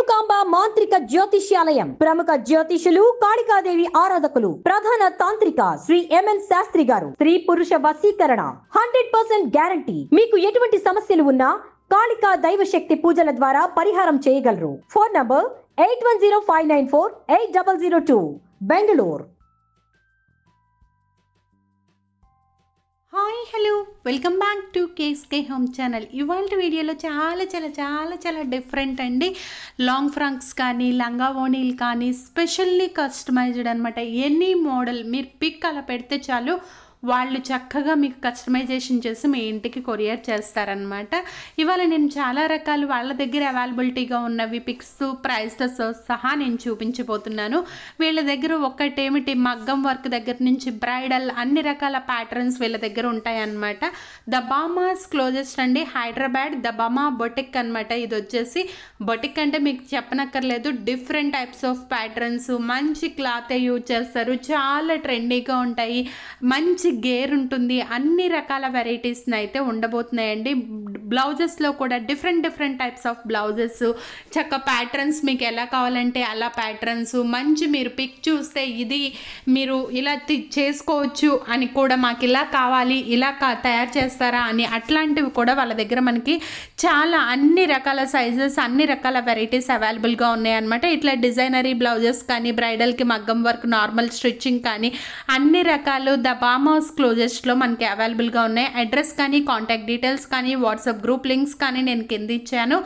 రేణుకాంబ మాంత్రిక జ్యోతిష్యాలయం ప్రముఖ జ్యోతిషులు కాళికాదేవి ఆరాధకులు ప్రధాన తాంత్రిక శ్రీ ఎంఎన్ శాస్త్రి గారు స్త్రీ పురుష వశీకరణ హండ్రెడ్ పర్సెంట్ గ్యారంటీ మీకు ఎటువంటి సమస్యలు ఉన్నా కాళికా దైవ శక్తి పూజల ద్వారా పరిహారం చేయగలరు phone number eight one zero five nine four eight double zero two Bengaluru hi hello welcome back to కేస్కే హోమ్ ఛానల్ ఇవాళ వీడియోలో చాలా చాలా చాలా చాలా డిఫరెంట్ అండి లాంగ్ ఫ్రాంక్స్ కానీ లంగా ఓణీలు కానీ స్పెషల్లీ కస్టమైజ్డ్ అనమాట ఎనీ మోడల్ మీరు పిక్ అలా పెడితే చాలు వాళ్ళు చక్కగా మీకు కస్టమైజేషన్ చేసి మీ ఇంటికి కొరియర్ చేస్తారనమాట ఇవాళ నేను చాలా రకాలు వాళ్ళ దగ్గర అవైలబిలిటీగా ఉన్నవి పిక్స్ ప్రైస్లతో సహా నేను చూపించబోతున్నాను వీళ్ళ దగ్గర ఒక్కటేమిటి మగ్గం వర్క్ దగ్గర నుంచి బ్రైడల్ అన్ని రకాల ప్యాటర్న్స్ వీళ్ళ దగ్గర ఉంటాయన్నమాట దబామాస్ క్లోజెస్ట్ అండి హైదరాబాద్ దబామా బొటిక్ అనమాట ఇది వచ్చేసి బొటిక్ అంటే మీకు చెప్పనక్కర్లేదు డిఫరెంట్ టైప్స్ ఆఫ్ ప్యాటర్న్స్ మంచి క్లాతే యూజ్ చేస్తారు చాలా ట్రెండీగా ఉంటాయి మంచి మంచి గేర్ ఉంటుంది అన్ని రకాల వెరైటీస్ని అయితే ఉండబోతున్నాయండి బ్లౌజెస్లో కూడా different different types of blouses చక్క ప్యాటర్న్స్ మీకు ఎలా కావాలంటే అలా ప్యాటర్న్స్ మంచి మీరు పిక్ చూస్తే ఇది మీరు ఇలా చేసుకోవచ్చు అని కూడా మాకు ఇలా కావాలి ఇలా తయారు చేస్తారా అని అట్లాంటివి కూడా వాళ్ళ దగ్గర మనకి చాలా అన్ని రకాల సైజెస్ అన్ని రకాల వెరైటీస్ అవైలబుల్గా ఉన్నాయన్నమాట ఇట్లా డిజైనరీ బ్లౌజెస్ కానీ బ్రైడల్కి మగ్గం వర్క్ నార్మల్ స్టిచ్చింగ్ కానీ అన్ని రకాలు ద బామా ఆల్మోస్ట్ క్లోజెస్ట్లో మనకి అవైలబుల్గా ఉన్నాయి అడ్రస్ కానీ కాంటాక్ట్ డీటెయిల్స్ కానీ వాట్సాప్ గ్రూప్ లింక్స్ కానీ నేను కింద ఇచ్చాను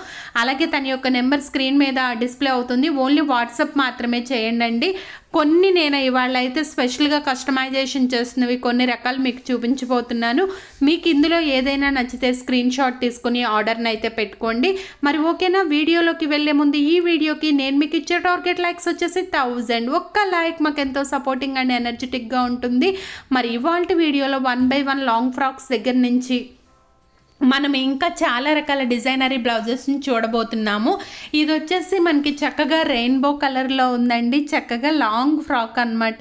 అలాగే తన యొక్క నెంబర్ స్క్రీన్ మీద డిస్ప్లే అవుతుంది ఓన్లీ వాట్సాప్ మాత్రమే చేయండి కొన్ని నేను ఇవాళ అయితే స్పెషల్గా కస్టమైజేషన్ చేస్తున్నవి కొన్ని రకాలు మీకు చూపించబోతున్నాను మీకు ఇందులో ఏదైనా నచ్చితే స్క్రీన్ షాట్ తీసుకుని ఆర్డర్ని అయితే పెట్టుకోండి మరి ఓకేనా వీడియోలోకి వెళ్ళే ముందు ఈ వీడియోకి నేను మీకు ఇచ్చే టార్గెట్ లైక్స్ వచ్చేసి థౌజండ్ ఒక్క లైక్ మాకు ఎంతో సపోర్టింగ్ అండ్ ఎనర్జెటిక్గా ఉంటుంది మరి ఇవాళ వీడియోలో one by one long frocks దగ్గర నుంచి మనం ఇంకా చాలా రకాల డిజైనరీ బ్లౌజెస్ని చూడబోతున్నాము ఇది వచ్చేసి మనకి చక్కగా రెయిన్బో కలర్లో ఉందండి చక్కగా లాంగ్ ఫ్రాక్ అనమాట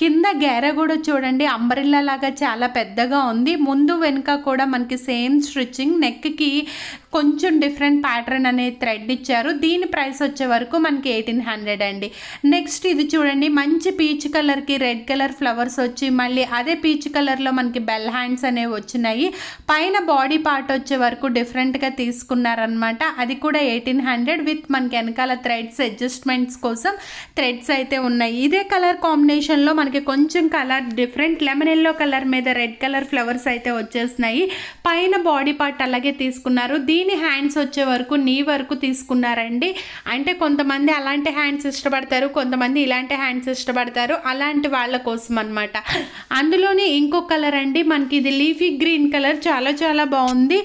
కింద గేర కూడా చూడండి అంబరిల్లా లాగా చాలా పెద్దగా ఉంది ముందు వెనుక కూడా మనకి సేమ్ స్టిచ్చింగ్ నెక్కి కొంచెం డిఫరెంట్ ప్యాటర్న్ అనే థ్రెడ్ ఇచ్చారు దీని ప్రైస్ వచ్చే వరకు మనకి ఎయిటీన్ హండ్రెడ్ అండి నెక్స్ట్ ఇది చూడండి మంచి పీచ్ కలర్కి రెడ్ కలర్ ఫ్లవర్స్ వచ్చి మళ్ళీ అదే పీచ్ కలర్లో మనకి బెల్ హ్యాండ్స్ అనేవి వచ్చినాయి పైన బాడీ పార్ట్ వచ్చే వరకు డిఫరెంట్గా తీసుకున్నారనమాట అది కూడా ఎయిటీన్ హండ్రెడ్ విత్ మనకి వెనకాల థ్రెడ్స్ అడ్జస్ట్మెంట్స్ కోసం థ్రెడ్స్ అయితే ఉన్నాయి ఇదే కలర్ కాంబినేషన్లో మనకి కొంచెం colour different lemon yellow colour మీద రెడ్ కలర్ ఫ్లవర్స్ అయితే వచ్చేసినాయి పైన బాడీ పార్ట్ అలాగే తీసుకున్నారు దీని దీని హ్యాండ్స్ వచ్చే వరకు నీ వరకు తీసుకున్నారండి అంటే కొంతమంది అలాంటి హ్యాండ్స్ ఇష్టపడతారు కొంతమంది ఇలాంటి హ్యాండ్స్ ఇష్టపడతారు అలాంటి వాళ్ళ కోసం అనమాట అందులోనే ఇంకో కలర్ అండి మనకి ఇది లీఫీ గ్రీన్ కలర్ చాలా చాలా బాగుంది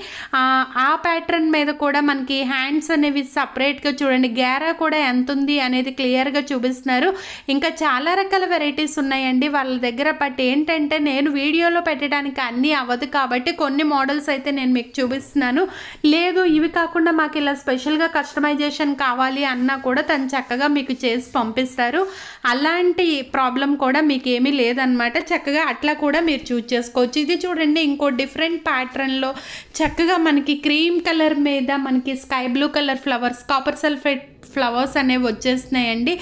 ఆ ప్యాటర్న్ మీద కూడా మనకి హ్యాండ్స్ అనేవి సపరేట్గా చూడండి గ్యారా కూడా ఎంత ఉంది అనేది క్లియర్గా చూపిస్తున్నారు ఇంకా చాలా రకాల వెరైటీస్ ఉన్నాయండి వాళ్ళ దగ్గర బట్ ఏంటంటే నేను వీడియోలో పెట్టడానికి అన్నీ అవ్వదు కాబట్టి కొన్ని మోడల్స్ అయితే నేను మీకు చూపిస్తున్నాను లే లేదు ఇవి కాకుండా మాకు ఇలా స్పెషల్గా కస్టమైజేషన్ కావాలి అన్నా కూడా తను చక్కగా మీకు చేసి పంపిస్తారు అలాంటి ప్రాబ్లం కూడా మీకు ఏమీ లేదనమాట చక్కగా అట్లా కూడా మీరు చూజ్ చేసుకోవచ్చు ఇది చూడండి ఇంకో డిఫరెంట్ ప్యాటర్న్లో చక్కగా మనకి క్రీమ్ కలర్ మీద మనకి sky blue colour flowers copper sulphate flowers అనేవి వచ్చేస్తున్నాయండి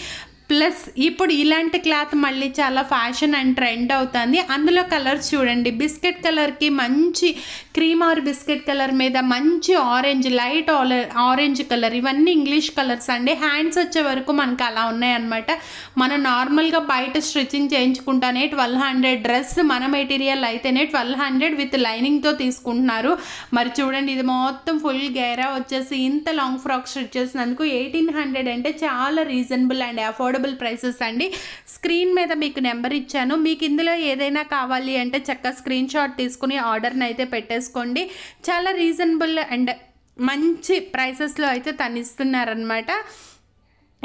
ప్లస్ ఇప్పుడు ఇలాంటి క్లాత్ మళ్ళీ చాలా ఫ్యాషన్ అండ్ ట్రెండ్ అవుతుంది అందులో కలర్స్ చూడండి బిస్కెట్ కలర్కి మంచి క్రీమ్ ఆర్ బిస్కెట్ కలర్ మీద మంచి ఆరెంజ్ లైట్ ఆరెంజ్ కలర్ ఇవన్నీ ఇంగ్లీష్ కలర్స్ అండి హ్యాండ్స్ వచ్చే వరకు మనకు అలా ఉన్నాయన్నమాట మనం నార్మల్గా బయట స్టిచ్చింగ్ చేయించుకుంటానే ట్వెల్వ్ హండ్రెడ్ డ్రెస్ మన మెటీరియల్ అయితేనే ట్వెల్వ్ హండ్రెడ్ విత్ లైనింగ్తో తీసుకుంటున్నారు మరి చూడండి ఇది మొత్తం ఫుల్ గేరా వచ్చేసి ఇంత లాంగ్ ఫ్రాక్ స్టిచ్ చేసినందుకు ఎయిటీన్ హండ్రెడ్ అంటే చాలా reasonable and afford affordable prices అండి స్క్రీన్ మీద మీకు నెంబర్ ఇచ్చాను మీకు ఇందులో ఏదైనా కావాలి అంటే చక్కగా స్క్రీన్ షాట్ తీసుకుని ఆర్డర్ని అయితే పెట్టేసుకోండి చాలా రీజనబుల్ అండ్ మంచి ప్రైసెస్లో అయితే తనిస్తున్నారనమాట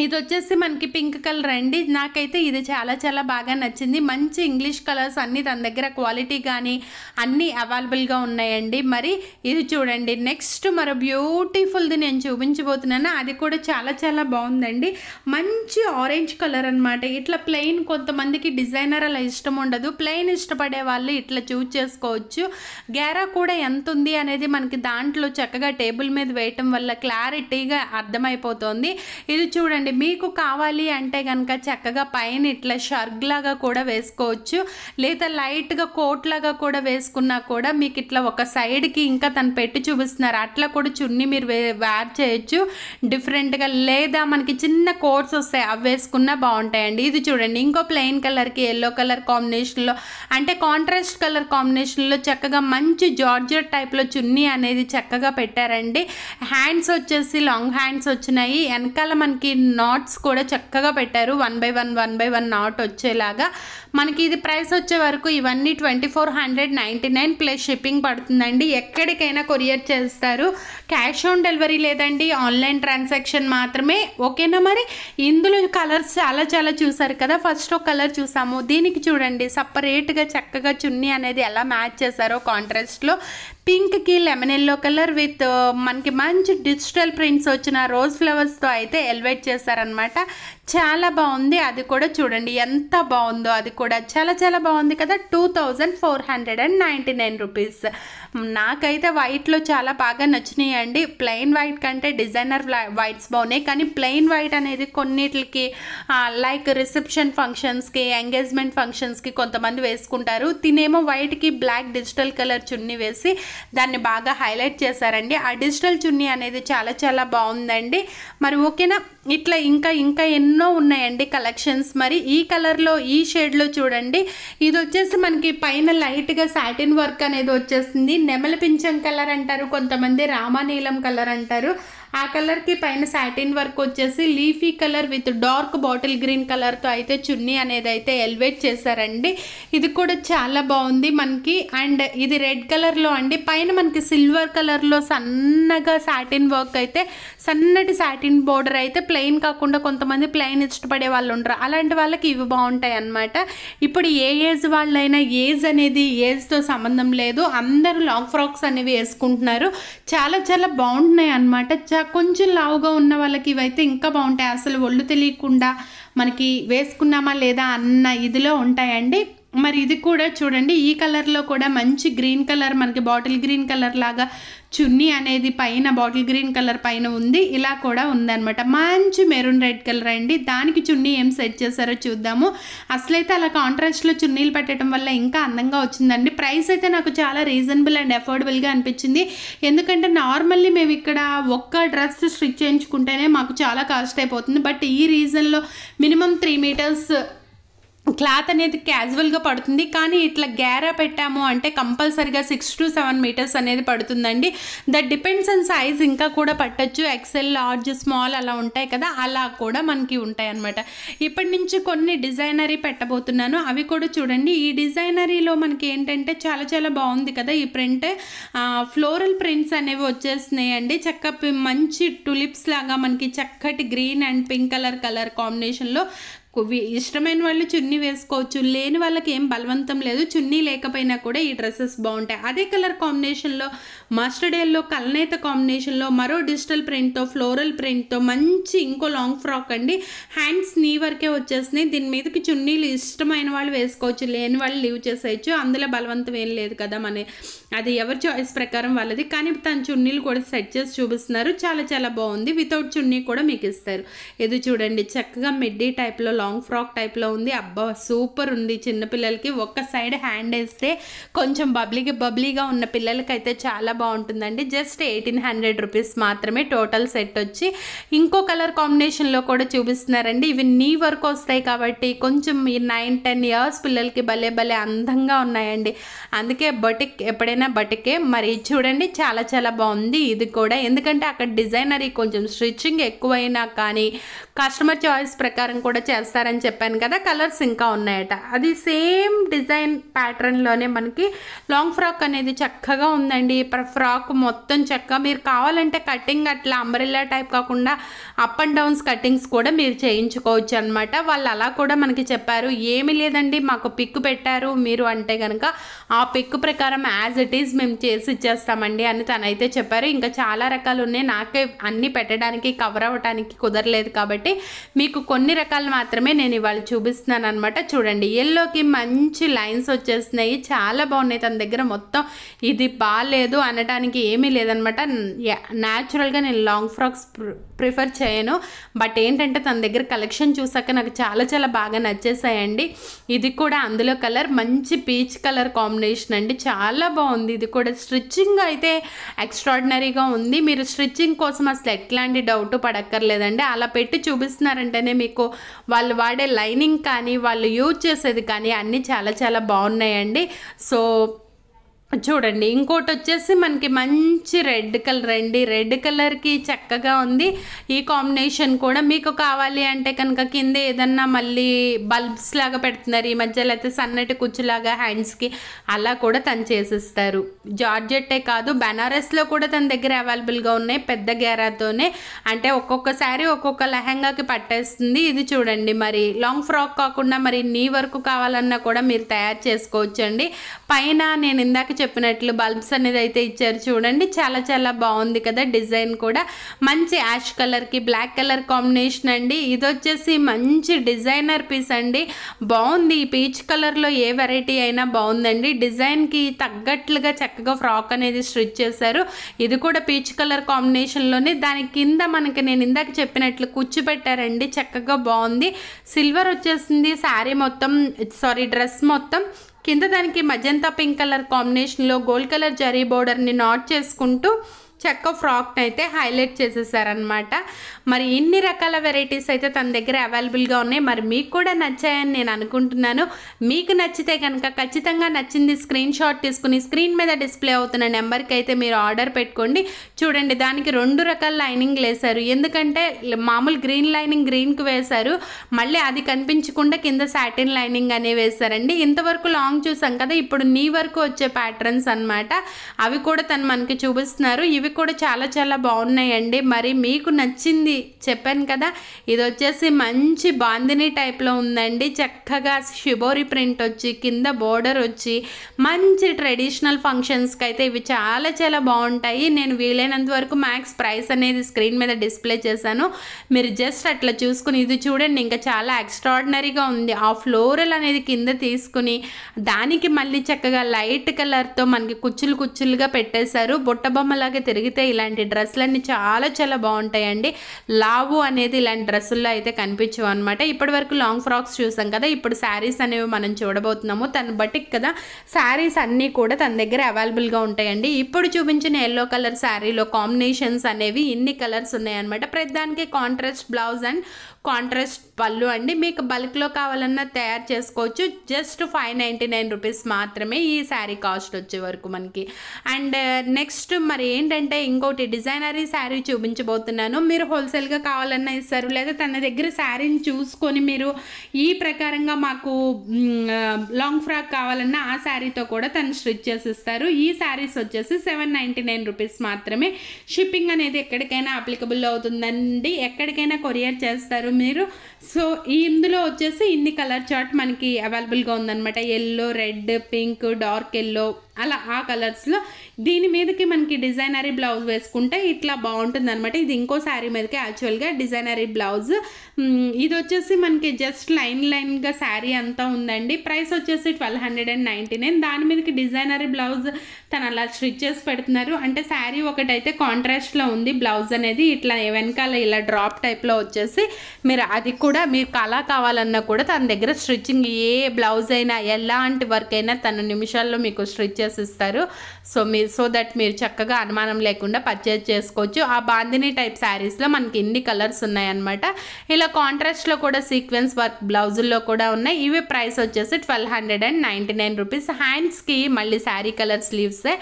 ఇది వచ్చేసి మనకి పింక్ కలర్ అండి నాకైతే ఇది చాలా చాలా బాగా నచ్చింది మంచి ఇంగ్లీష్ కలర్స్ అన్నీ తన దగ్గర క్వాలిటీ కానీ అన్నీ అవైలబుల్గా ఉన్నాయండి మరి ఇది చూడండి నెక్స్ట్ మరో బ్యూటిఫుల్ది నేను చూపించబోతున్నాను అది కూడా చాలా చాలా బాగుందండి మంచి ఆరెంజ్ కలర్ అనమాట ఇట్లా ప్లెయిన్ కొంతమందికి డిజైనర్ అలా ఇష్టం ఉండదు ప్లెయిన్ ఇష్టపడే వాళ్ళు ఇట్లా చూజ్ చేసుకోవచ్చు గేరా కూడా ఎంత ఉంది అనేది మనకి దాంట్లో చక్కగా టేబుల్ మీద వేయటం వల్ల క్లారిటీగా అర్థమైపోతుంది ఇది చూడండి అండి మీకు కావాలి అంటే కనుక చక్కగా పైన ఇట్లా షర్గ్ లాగా కూడా వేసుకోవచ్చు లేదా లైట్గా కోట్ లాగా కూడా వేసుకున్నా కూడా మీకు ఇట్లా ఒక సైడ్కి ఇంకా తను పెట్టి చూపిస్తున్నారు అట్లా కూడా చున్నీ మీరు వేర్ చేయొచ్చు డిఫరెంట్గా లేదా మనకి చిన్న కోట్స్ వస్తాయి అవి వేసుకున్నా బాగుంటాయండి ఇది చూడండి ఇంకో ప్లెయిన్ కలర్కి ఎల్లో కలర్ కాంబినేషన్లో అంటే కాంట్రాస్ట్ కలర్ కాంబినేషన్లో చక్కగా మంచి జార్జర్ టైప్లో చున్నీ అనేది చక్కగా పెట్టారండి హ్యాండ్స్ వచ్చేసి లాంగ్ హ్యాండ్స్ వచ్చినాయి వెనకాల మనకి నాట్స్ కూడా చక్కగా పెట్టారు one by one one by one knot వచ్చేలాగా మనకి ఇది ప్రైస్ వచ్చే వరకు ఇవన్నీ twenty four hundred nine plus shipping పడుతుందండి ఎక్కడికైనా కొరియర్ చేస్తారు క్యాష్ ఆన్ డెలివరీ లేదండి ఆన్లైన్ ట్రాన్సాక్షన్ మాత్రమే ఓకేనా మరి ఇందులో కలర్స్ చాలా చాలా చూసారు కదా ఫస్ట్ ఒక కలర్ చూసాము దీనికి చూడండి సపరేట్గా చక్కగా చున్నీ అనేది ఎలా మ్యాచ్ చేశారో కాంట్రాస్ట్లో పింక్ కి లెమన్ ఎల్లో కలర్ విత్ మనకి మంచి డిజిటల్ ప్రింట్స్ వచ్చిన రోజ్ ఫ్లవర్స్తో అయితే ఎలివేట్ చేస్తారనమాట చాలా బాగుంది అది కూడా చూడండి ఎంత బాగుందో అది కూడా చాలా చాలా బాగుంది కదా two thousand four hundred and ninety nine rupees నాకైతే వైట్లో చాలా బాగా నచ్చినాయి అండి ప్లెయిన్ వైట్ కంటే డిజైనర్ వైట్స్ బాగున్నాయి కానీ ప్లెయిన్ వైట్ అనేది కొన్నిటికి లైక్ రిసెప్షన్ ఫంక్షన్స్కి ఎంగేజ్మెంట్ ఫంక్షన్స్కి కొంతమంది వేసుకుంటారు తినేమో వైట్కి బ్లాక్ డిజిటల్ కలర్ చున్నీ వేసి దాన్ని బాగా హైలైట్ చేశారండి ఆ డిజిటల్ చున్నీ అనేది చాలా చాలా బాగుందండి మరి ఓకేనా ఇట్లా ఇంకా ఇంకా ఎన్నో ఎన్నో ఉన్నాయండి కలెక్షన్స్ మరి ఈ కలర్లో ఈ షేడ్లో చూడండి ఇది వచ్చేసి మనకి పైన లైట్గా సాటిన్ వర్క్ అనేది వచ్చేసింది నెమలి పింఛం కలర్ అంటారు కొంతమంది రామానీలం కలర్ అంటారు ఆ కలర్కి పైన సాటిన్ వర్క్ వచ్చేసి leafy colour with dark bottle green కలర్తో అయితే చున్నీ అనేది అయితే ఎలివేట్ చేశారండి ఇది కూడా చాలా బాగుంది మనకి అండ్ ఇది రెడ్ కలర్లో అండి పైన మనకి సిల్వర్ కలర్లో సన్నగా సాటిన్ వర్క్ అయితే సన్నటి సాటిన్ బోర్డర్ అయితే ప్లెయిన్ కాకుండా కొంతమంది ప్లెయిన్ ఇష్టపడే వాళ్ళు ఉంటారు అలాంటి వాళ్ళకి ఇవి బాగుంటాయి అనమాట ఇప్పుడు ఏ ఏజ్ వాళ్ళైనా ఏజ్ అనేది ఏజ్తో సంబంధం లేదు అందరూ లాంగ్ ఫ్రాక్స్ అనేవి వేసుకుంటున్నారు చాలా చాలా బాగుంటున్నాయి అనమాట కొంచెం లావుగా ఉన్న వాళ్ళకి ఇవైతే ఇంకా బాగుంటాయి అసలు ఒళ్ళు తెలియకుండా మనకి వేసుకున్నామా లేదా అన్న ఇదిలో ఉంటాయండి మరి ఇది కూడా చూడండి ఈ కలర్లో కూడా మంచి గ్రీన్ కలర్ మనకి బాటిల్ గ్రీన్ కలర్ లాగా చున్నీ అనేది పైన బాటిల్ గ్రీన్ కలర్ పైన ఉంది ఇలా కూడా ఉందనమాట మంచి మెరూన్ రెడ్ కలర్ అండి దానికి చున్నీ ఏం సెట్ చేశారో చూద్దాము అసలైతే అలా కాంట్రాస్ట్లో చున్నీలు పెట్టడం వల్ల ఇంకా అందంగా వచ్చిందండి ప్రైస్ అయితే నాకు చాలా రీజనబుల్ అండ్ అఫోర్డబుల్గా అనిపించింది ఎందుకంటే నార్మల్లీ మేము ఇక్కడ ఒక్క డ్రెస్ స్టిచ్ చేయించుకుంటేనే మాకు చాలా కాస్ట్ అయిపోతుంది బట్ ఈ రీజన్లో మినిమం త్రీ మీటర్స్ క్లాత్ అనేది క్యాజువల్గా పడుతుంది కానీ ఇట్లా గ్యారా పెట్టాము అంటే కంపల్సరిగా సిక్స్ టు సెవెన్ మీటర్స్ అనేది పడుతుందండి దట్ డిపెండ్స్ ఆన్ సైజ్ ఇంకా కూడా పట్టచ్చు ఎక్సెల్ లార్జ్ స్మాల్ అలా ఉంటాయి కదా అలా కూడా మనకి ఉంటాయి అనమాట ఇప్పటి నుంచి కొన్ని డిజైనరీ పెట్టబోతున్నాను అవి కూడా చూడండి ఈ డిజైనరీలో మనకి ఏంటంటే చాలా చాలా బాగుంది కదా ఈ ప్రింట్ ఫ్లోరల్ ప్రింట్స్ అనేవి వచ్చేస్తున్నాయి అండి చక్క మంచి టులిప్స్ లాగా మనకి చక్కటి green and pink colour colour కాంబినేషన్లో ఇష్టమైన వాళ్ళు చున్నీ వేసుకోవచ్చు లేని వాళ్ళకి ఏం బలవంతం లేదు చున్నీ లేకపోయినా కూడా ఈ డ్రెస్సెస్ బాగుంటాయి అదే కలర్ కాంబినేషన్లో మస్టర్డ్ ఎల్లో కల్నేత కాంబినేషన్లో మరో డిజిటల్ ప్రింట్తో ఫ్లోరల్ ప్రింట్తో మంచి ఇంకో లాంగ్ ఫ్రాక్ అండి హ్యాండ్స్ నీ వరకే వచ్చేసినాయి దీని మీదకి చున్నీలు ఇష్టమైన వాళ్ళు వేసుకోవచ్చు లేని వాళ్ళు లీవ్ చేసేయచ్చు అందులో బలవంతం ఏం లేదు కదా మన అది ఎవరి చాయిస్ ప్రకారం వాళ్ళది కానీ తన చున్నీలు కూడా సెట్ చేసి చూపిస్తున్నారు చాలా చాలా బాగుంది వితౌట్ చున్నీ కూడా మీకు ఇస్తారు ఇది చూడండి చక్కగా మిడ్డీ టైప్లో లాంగ్ ఫ్రాక్ టైప్లో ఉంది అబ్బా సూపర్ ఉంది చిన్నపిల్లలకి ఒక్క సైడ్ హ్యాండ్ వేస్తే కొంచెం బబ్లీకి బబ్లీగా ఉన్న పిల్లలకైతే చాలా బాగుంటుందండి జస్ట్ ఎయిటీన్ హండ్రెడ్ రూపీస్ మాత్రమే టోటల్ సెట్ వచ్చి ఇంకో కలర్ కాంబినేషన్లో కూడా చూపిస్తున్నారండి ఇవి నీ వరకు వస్తాయి కాబట్టి కొంచెం ఈ నైన్ టెన్ ఇయర్స్ పిల్లలకి భలే భలే అందంగా ఉన్నాయండి అందుకే బటిక్ ఎప్పుడైనా బటికే మరి చూడండి చాలా చాలా బాగుంది ఇది కూడా ఎందుకంటే అక్కడ డిజైనర్ కొంచెం స్టిచ్చింగ్ ఎక్కువైనా కానీ కస్టమర్ చాయిస్ ప్రకారం కూడా చేస్తారని చెప్పాను కదా కలర్స్ ఇంకా ఉన్నాయట అది సేమ్ డిజైన్ ప్యాటర్న్లోనే మనకి లాంగ్ ఫ్రాక్ అనేది చక్కగా ఉందండి ఫ్రాక్ మొత్తం చక్కగా మీరు కావాలంటే కటింగ్ అట్లా అంబ్రెల్లా టైప్ కాకుండా అప్ అండ్ డౌన్స్ కటింగ్స్ కూడా మీరు చేయించుకోవచ్చు అనమాట వాళ్ళు అలా కూడా మనకి చెప్పారు ఏమి లేదండి మాకు పిక్ పెట్టారు మీరు అంటే కనుక ఆ పిక్ ప్రకారం యాజ్ ఇట్ ఈజ్ మేము చేసి ఇచ్చేస్తామండి అని తనైతే చెప్పారు ఇంకా చాలా రకాలు ఉన్నాయి నాకే అన్ని పెట్టడానికి కవర్ అవ్వడానికి కుదరలేదు కాబట్టి మీకు కొన్ని రకాలు మాత్రమే నేను ఇవాళ చూపిస్తున్నాను అనమాట చూడండి ఎల్లోకి మంచి లైన్స్ వచ్చేస్తున్నాయి చాలా బాగున్నాయి తన దగ్గర మొత్తం ఇది బాగాలేదు అని అనటానికి ఏమీ లేదనమాట న్యాచురల్గా నేను లాంగ్ ఫ్రాక్స్ ప్రిఫర్ చేయను బట్ ఏంటంటే తన దగ్గర కలెక్షన్ చూసాక నాకు చాలా చాలా బాగా నచ్చేసాయండి ఇది కూడా అందులో కలర్ మంచి పీచ్ కలర్ కాంబినేషన్ అండి చాలా బాగుంది ఇది కూడా స్టిచ్చింగ్ అయితే ఎక్స్ట్రాడినరీగా ఉంది మీరు స్టిచ్చింగ్ కోసం అసలు ఎట్లాంటి డౌట్ పడక్కర్లేదండి అలా పెట్టి చూపిస్తున్నారంటేనే మీకు వాళ్ళు వాడే లైనింగ్ కానీ వాళ్ళు యూజ్ చేసేది కానీ అన్నీ చాలా చాలా బాగున్నాయండి సో చూడండి ఇంకోటి వచ్చేసి మనకి మంచి రెడ్ కలర్ అండి రెడ్ కలర్కి చక్కగా ఉంది ఈ కాంబినేషన్ కూడా మీకు కావాలి అంటే కనుక కింద ఏదన్నా మళ్ళీ బల్బ్స్ లాగా పెడుతున్నారు ఈ మధ్య లేకపోతే సన్నటి కుచ్చులాగా హ్యాండ్స్కి అలా కూడా తను చేసిస్తారు జార్జెట్టే కాదు బెనారస్లో కూడా తన దగ్గర అవైలబుల్గా ఉన్నాయి పెద్ద గ్యారాతోనే అంటే ఒక్కొక్కసారి ఒక్కొక్క లెహంగాకి పట్టేస్తుంది ఇది చూడండి మరి లాంగ్ ఫ్రాక్ కాకుండా మరి నీ వరకు కావాలన్నా కూడా మీరు తయారు చేసుకోవచ్చండి పైన నేను ఇందాక చెప్పినట్లు బల్బ్స్ అనేది అయితే ఇచ్చారు చూడండి చాలా చాలా బాగుంది కదా డిజైన్ కూడా మంచి యాష్ కలర్కి బ్లాక్ కలర్ కాంబినేషన్ అండి ఇది వచ్చేసి మంచి డిజైనర్ పీస్ అండి బాగుంది ఈ పీచ్ కలర్లో ఏ వెరైటీ అయినా బాగుందండి డిజైన్కి తగ్గట్లుగా చక్కగా ఫ్రాక్ అనేది స్టిచ్ చేశారు ఇది కూడా పీచ్ కలర్ కాంబినేషన్లోనే దాని కింద మనకి నేను ఇందాక చెప్పినట్లు కూర్చోబెట్టారండి చక్కగా బాగుంది సిల్వర్ వచ్చేసింది శారీ మొత్తం సారీ డ్రెస్ మొత్తం కింద దానికి మజంతా పింక్ కలర్ కాంబినేషన్లో గోల్డ్ కలర్ జరీ బోర్డర్ని నాట్ చేసుకుంటూ చెక్క ఫ్రాక్ని అయితే హైలైట్ చేసేసారనమాట మరి ఇన్ని రకాల వెరైటీస్ అయితే తన దగ్గర అవైలబుల్గా ఉన్నాయి మరి మీకు కూడా నచ్చాయని నేను అనుకుంటున్నాను మీకు నచ్చితే కనుక ఖచ్చితంగా నచ్చింది స్క్రీన్ షాట్ తీసుకుని స్క్రీన్ మీద డిస్ప్లే అవుతున్న నెంబర్కి అయితే మీరు ఆర్డర్ పెట్టుకోండి చూడండి దానికి రెండు రకాల లైనింగ్ వేశారు ఎందుకంటే మామూలు గ్రీన్ లైనింగ్ గ్రీన్కి వేశారు మళ్ళీ అది కనిపించకుండా కింద సాటిన్ లైనింగ్ అనే వేశారండి ఇంతవరకు లాంగ్ చూసాం కదా ఇప్పుడు నీ వరకు వచ్చే ప్యాటర్న్స్ అనమాట అవి కూడా తను మనకి చూపిస్తున్నారు ఇవి ఇవి కూడా చాలా చాలా బాగున్నాయండి మరి మీకు నచ్చింది చెప్పాను కదా ఇది వచ్చేసి మంచి బాందిని టైప్లో ఉందండి చక్కగా షిబోరి ప్రింట్ వచ్చి కింద బోర్డర్ వచ్చి మంచి ట్రెడిషనల్ ఫంక్షన్స్కి అయితే ఇవి చాలా చాలా బాగుంటాయి నేను వీలైనంత వరకు మ్యాక్స్ ప్రైస్ అనేది స్క్రీన్ మీద డిస్ప్లే చేశాను మీరు జస్ట్ అట్లా చూసుకుని ఇది చూడండి ఇంకా చాలా ఎక్స్ట్రాడినరీగా ఉంది ఆ ఫ్లోరల్ అనేది కింద తీసుకుని దానికి మళ్ళీ చక్కగా లైట్ కలర్తో మనకి కుచ్చులు కుచ్చులుగా పెట్టేశారు బుట్ట బొమ్మలాగే తిరిగి పెరిగితే ఇలాంటి డ్రెస్సులన్నీ చాలా చాలా బాగుంటాయండి లావు అనేది ఇలాంటి డ్రెస్సుల్లో అయితే కనిపించవు అనమాట ఇప్పటి వరకు లాంగ్ ఫ్రాక్స్ చూసాం కదా ఇప్పుడు శారీస్ అనేవి మనం చూడబోతున్నాము తను బట్టి కదా శారీస్ అన్నీ కూడా తన దగ్గర అవైలబుల్గా ఉంటాయండి ఇప్పుడు చూపించిన ఎల్లో కలర్ శారీలో కాంబినేషన్స్ అనేవి ఇన్ని కలర్స్ ఉన్నాయన్నమాట ప్రతిదానికి కాంట్రాస్ట్ బ్లౌజ్ అండ్ కాంట్రాస్ట్ పళ్ళు అండి మీకు బల్క్లో కావాలన్నా తయారు చేసుకోవచ్చు just five ninety nine rupees మాత్రమే ఈ శారీ కాస్ట్ వచ్చే వరకు మనకి అండ్ uh, నెక్స్ట్ మరి ఏంటంటే ఇంకోటి డిజైనరీ శారీ చూపించబోతున్నాను మీరు హోల్సేల్గా కావాలన్నా ఇస్తారు లేదా తన దగ్గర శారీని చూసుకొని మీరు ఈ ప్రకారంగా మాకు లాంగ్ ఫ్రాక్ కావాలన్నా ఆ శారీతో కూడా తను స్టిచ్ ఇస్తారు ఈ శారీస్ వచ్చేసి సెవెన్ నైంటీ నైన్ రూపీస్ మాత్రమే షిప్పింగ్ అనేది ఎక్కడికైనా అప్లికబుల్ అవుతుందండి ఎక్కడికైనా కొరియర్ చేస్తారు చూడగలరు మీరు సో ఈ ఇందులో వచ్చేసి ఇన్ని కలర్ చార్ట్ మనకి అవైలబుల్గా ఉందన్నమాట yellow red pink dark yellow అలా ఆ కలర్స్లో దీని మీదకి మనకి డిజైనరీ బ్లౌజ్ వేసుకుంటే ఇట్లా బాగుంటుంది అనమాట ఇది ఇంకో శారీ మీదకి యాక్చువల్గా డిజైనరీ బ్లౌజ్ ఇది వచ్చేసి మనకి జస్ట్ లైన్ లైన్గా శారీ అంతా ఉందండి ప్రైస్ వచ్చేసి twelve hundred and ninety nine దాని మీదకి డిజైనరీ బ్లౌజ్ తను అలా స్టిచ్ చేసి పెడుతున్నారు అంటే శారీ ఒకటైతే కాంట్రాస్ట్లో ఉంది బ్లౌజ్ అనేది ఇట్లా వెనకాల ఇలా డ్రాప్ టైప్లో వచ్చేసి మీరు అది కూడా మీరు అలా కావాలన్నా కూడా తన దగ్గర స్టిచ్చింగ్ ఏ బ్లౌజ్ అయినా ఎలాంటి వర్క్ అయినా తన నిమిషాల్లో మీకు స్టిచ్ ప్రైజెస్ ఇస్తారు సో మీరు సో దట్ మీరు చక్కగా అనుమానం లేకుండా పర్చేజ్ చేసుకోవచ్చు ఆ బాందిని టైప్ శారీస్లో మనకి ఇన్ని కలర్స్ ఉన్నాయన్నమాట ఇలా కాంట్రాస్ట్లో కూడా సీక్వెన్స్ వర్క్ బ్లౌజుల్లో కూడా ఉన్నాయి ఇవి ప్రైస్ వచ్చేసి twelve hundred and ninety nine rupees హ్యాండ్స్కి మళ్ళీ శారీ కలర్ స్లీవ్సే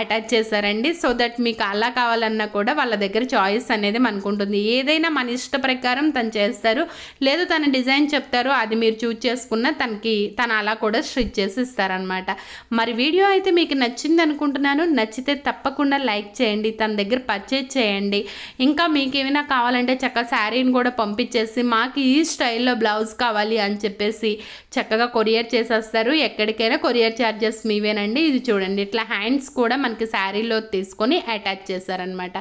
అటాచ్ చేశారండి సో దట్ మీకు అలా కావాలన్నా కూడా వాళ్ళ దగ్గర చాయిస్ అనేది మనకు ఉంటుంది ఏదైనా మన ఇష్ట ప్రకారం తను చేస్తారు లేదు తన డిజైన్ చెప్తారు అది మీరు చూజ్ చేసుకున్న తనకి తను అలా కూడా స్టిచ్ చేసి ఇస్తారనమాట మరి వీడియో అయితే మీకు నచ్చింది అనుకుంటున్నాను నచ్చితే తప్పకుండా లైక్ చేయండి తన దగ్గర పర్చేజ్ చేయండి ఇంకా మీకు ఏమైనా కావాలంటే చక్కగా శారీని కూడా పంపించేసి మాకు ఈ స్టైల్లో బ్లౌజ్ కావాలి అని చెప్పేసి చక్కగా కొరియర్ చేసేస్తారు ఎక్కడికైనా కొరియర్ చార్జెస్ మీవేనండి ఇది చూడండి ఇట్లా హ్యాండ్స్ కూడా మనకి శారీలో తీసుకొని అటాచ్ చేశారనమాట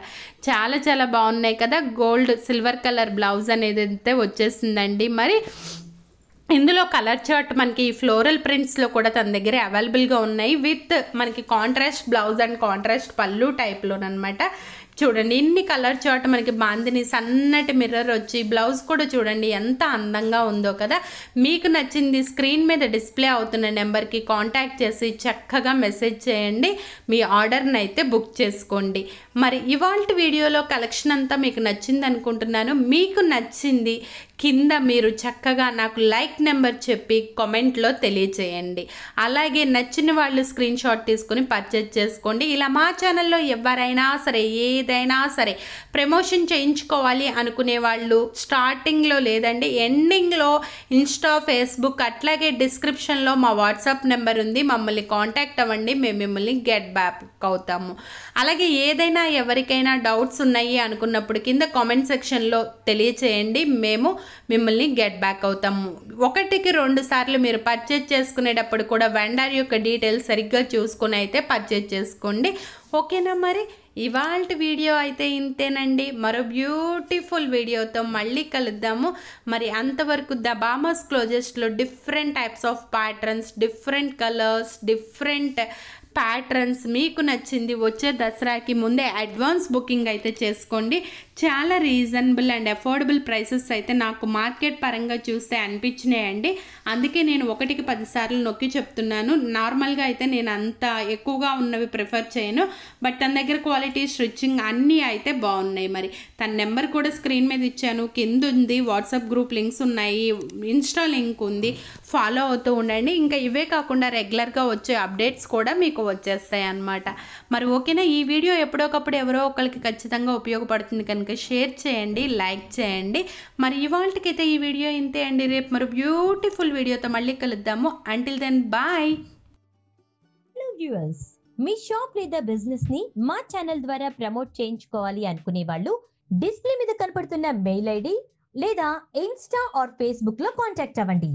చాలా చాలా బాగున్నాయి కదా గోల్డ్ సిల్వర్ కలర్ బ్లౌజ్ అనేది అయితే వచ్చేసిందండి మరి ఇందులో కలర్ చార్ట్ మనకి ఫ్లోరల్ ప్రింట్స్లో కూడా తన దగ్గర అవైలబుల్గా ఉన్నాయి విత్ మనకి కాంట్రాస్ట్ బ్లౌజ్ అండ్ కాంట్రాస్ట్ పళ్ళు టైప్లోనమాట చూడండి ఇన్ని కలర్ చోట మనకి బాందిని సన్నటి మిర్రర్ వచ్చి బ్లౌజ్ కూడా చూడండి ఎంత అందంగా ఉందో కదా మీకు నచ్చింది స్క్రీన్ మీద డిస్ప్లే అవుతున్న నెంబర్కి కాంటాక్ట్ చేసి చక్కగా మెసేజ్ చేయండి మీ ఆర్డర్ని అయితే బుక్ చేసుకోండి మరి ఇవాల్టి వీడియోలో కలెక్షన్ అంతా మీకు నచ్చింది అనుకుంటున్నాను మీకు నచ్చింది కింద మీరు చక్కగా నాకు లైక్ నెంబర్ చెప్పి కామెంట్లో తెలియచేయండి అలాగే నచ్చిన వాళ్ళు స్క్రీన్ షాట్ తీసుకొని పర్చేజ్ చేసుకోండి ఇలా మా ఛానల్లో ఎవరైనా సరే ఏదైనా సరే ప్రమోషన్ చేయించుకోవాలి అనుకునే వాళ్ళు స్టార్టింగ్లో లేదండి ఎండింగ్లో ఇన్స్టా ఫేస్బుక్ అట్లాగే డిస్క్రిప్షన్లో మా వాట్సాప్ నెంబర్ ఉంది మమ్మల్ని కాంటాక్ట్ అవ్వండి మేము మిమ్మల్ని గెట్ బ్యాక్ అవుతాము అలాగే ఏదైనా ఎవరికైనా డౌట్స్ ఉన్నాయి అనుకున్నప్పుడు కింద కామెంట్ సెక్షన్లో తెలియచేయండి మేము మిమ్మల్ని గెట్ బ్యాక్ అవుతాము ఒకటికి రెండు సార్లు మీరు పర్చేజ్ చేసుకునేటప్పుడు కూడా వెండర్ యొక్క డీటెయిల్స్ సరిగ్గా చూసుకుని అయితే పర్చేజ్ చేసుకోండి ఓకేనా మరి ఇవాళ వీడియో అయితే ఇంతేనండి మరో బ్యూటిఫుల్ వీడియోతో మళ్ళీ కలుద్దాము మరి అంతవరకు ద బామస్ క్లోజెస్ట్లో different types of patterns different colours different patterns మీకు నచ్చింది వచ్చే దసరాకి ముందే అడ్వాన్స్ బుకింగ్ అయితే చేసుకోండి చాలా రీజనబుల్ అండ్ అఫోర్డబుల్ ప్రైసెస్ అయితే నాకు మార్కెట్ పరంగా చూస్తే అనిపించినాయండి అందుకే నేను ఒకటికి పదిసార్లు నొక్కి చెప్తున్నాను నార్మల్గా అయితే నేను అంత ఎక్కువగా ఉన్నవి ప్రిఫర్ చేయను బట్ తన దగ్గర క్వాలిటీ స్టిచ్చింగ్ అన్నీ అయితే బాగున్నాయి మరి తన నెంబర్ కూడా స్క్రీన్ మీద ఇచ్చాను కింద ఉంది వాట్సాప్ గ్రూప్ లింక్స్ ఉన్నాయి ఇన్స్టా లింక్ ఉంది ఫాలో అవుతూ ఉండండి ఇంకా ఇవే కాకుండా రెగ్యులర్గా వచ్చే అప్డేట్స్ కూడా మీకు వచ్చేస్తాయి అన్నమాట మరి ఓకేనా ఈ వీడియో ఎప్పుడొకప్పుడు ఎవరో ఒకరికి ఖచ్చితంగా ఉపయోగపడుతుంది కనుక కనుక షేర్ చేయండి లైక్ చేయండి మరి ఇవాళకైతే ఈ వీడియో ఇంతే అండి రేపు మరి బ్యూటిఫుల్ వీడియోతో మళ్ళీ కలుద్దాము అంటిల్ దెన్ బాయ్ మీ షాప్ లేదా బిజినెస్ ని మా ఛానల్ ద్వారా ప్రమోట్ చేయించుకోవాలి అనుకునే వాళ్ళు డిస్ప్లే మీద కనపడుతున్న మెయిల్ ఐడి లేదా ఇన్స్టా ఆర్ ఫేస్బుక్ లో కాంటాక్ట్ అవ్వండి